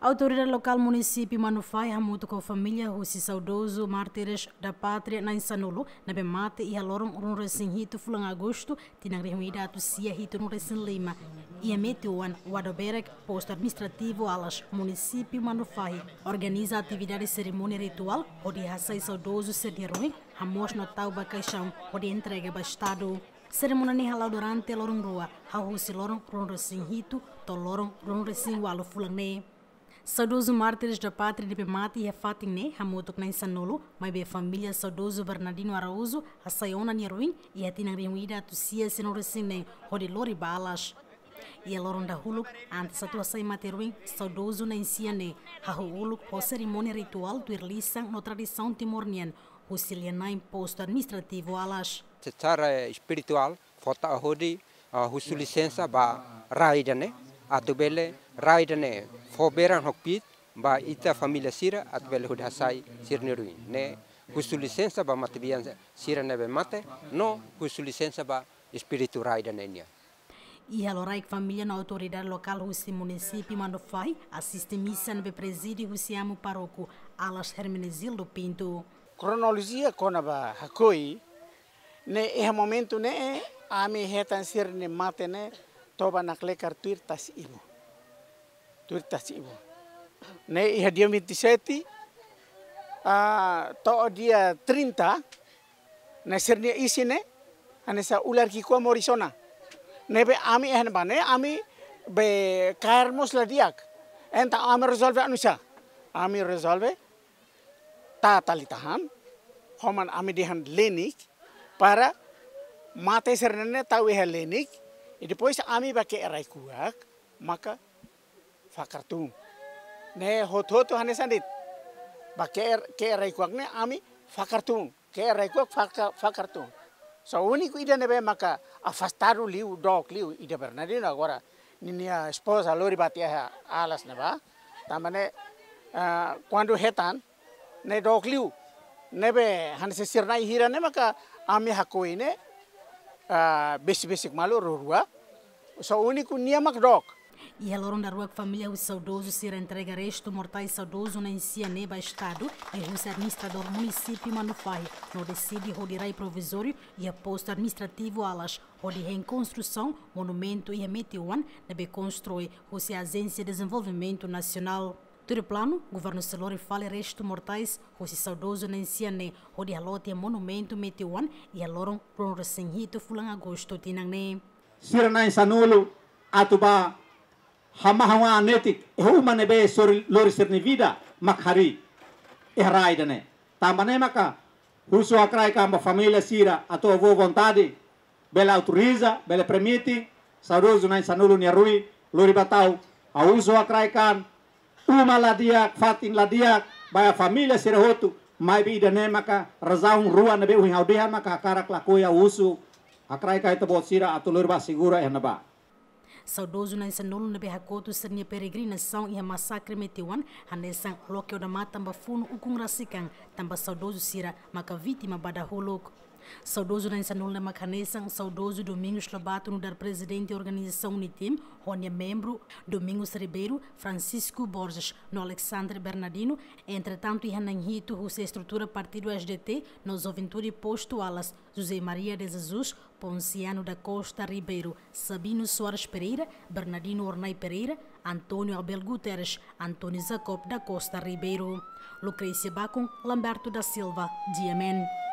autoridade local município Manufai ramuto com a família Rússia Saudoso, mártires da pátria na insanulo, na Bemate e aloram um recém rito fulan agosto, tinagre reunida a rito no recém Lima. E a Meteuan, o posto administrativo alas município Manufai, organiza atividade cerimônia ritual, onde Rassai Saudoso Sedirui, Ramos Tauba Caixão, onde entrega bastado. Cerimônia ni halau durante lorong rua, Rússia husi lorong rong rito, to lorong rong recém walo Saudoso Mártires da Pátria de Pemati e Fatiné, Hamoto Knaisanolo, mas bem família saudoso Bernardino Araújo, a Sayona Niruin e a Tina Reunida, Tucia Senorecine, Rodilori Balas. E a Loronda Huluk, antes a tua sai materuim, saudoso na Inciane, Hahu Huluk, por cerimônia ritual do Irlisan na tradição timorniana, o Siliana imposto administrativo Alas. Tetara é espiritual, fota a Rodi, a licença, ba Raidane, a Tubele, Raidane, foberan hokpit ba ita família sira atbel sir sirneruin ne justo licença ba matbian sira nebe mate no justo licença ba espírito rai da nenia e alorai família na autoridade local husi município mandofai assiste misa nebe husi amu paroco alas hermenezildo pinto cronologia konaba hakoi ne eha momentu ne ame hetan ne mate ne toba naklekar tuir tas imo duri ibu, Ne iha dia seti a to dia trinta ne sernia isine ane sa ular kikua morisona. Ne be ami ehan bane ami be kairmos la diak. Enta ami resolve anusa. Ami resolve ta talitahan homan ami dihan lenik para mate sernene tahu helenik. Ini pois ami pakai erai kuak maka fakartung ne hot hot hane sandit ba ke ke rai kuak ne ami fakartung ke rai kuak fakartung so uniku ida ne be maka afastaru liu dok liu ida bernadino agora ninia esposa lori batia alas ne ba tamane quando eh, hetan ne dok liu nebe hanse sirnai hira ne maka ami hakoine eh, besi besi malu rurua so uniku niamak dok E a Loronda Rua Família, o saudoso Cira entrega resto mortal e saudoso na Incianeba, é Estado, e o administrador município Manufai, no decide Rodirai Provisório e aposto administrativo Alas, onde reconstrução, monumento e a Meteuan, na construir o Agência de Desenvolvimento Nacional. Todo plano, governo Celori fala resto mortais, Rossi saudoso Nenciane, é onde a lote monumento Meteuan e a Loron Ron rito, Fulan Agosto Tinangne. Sirnai Sanulo, Atubá, hamahawa netik ehu mane be sori lori serni vida makhari ehrai dane tamane maka husu akrai kamba familia sira ato vo vontade bela autoriza bela permiti saruzu nai sanulu ni rui lori batau a husu akrai kan uma ladia fatin ladia baya familia sira hotu mai bi dane maka razaun rua nabe uhi haudia maka karak lakoya husu akrai kai tebot sira ato lori ba segura ehnaba saudoso na sanolo na behakoto sernia peregrinação e a massacre metewan hanesan lokio da matamba funo rasikan tamba saudoso sira maka vítima bada holoko Saudoso na Insanol na Macanessan, saudoso Domingos Lobato, no dar presidente da organização Unitim, Rônia é Membro, Domingos Ribeiro, Francisco Borges, no Alexandre Bernardino, entretanto, Rito, José Estrutura Partido SDT, nos Oventura Posto Alas, José Maria de Jesus, Ponciano da Costa Ribeiro, Sabino Soares Pereira, Bernardino Ornei Pereira, Antônio Abel Guterres, Antônio Jacob da Costa Ribeiro, Lucrecia Bacon, Lamberto da Silva, Diamen.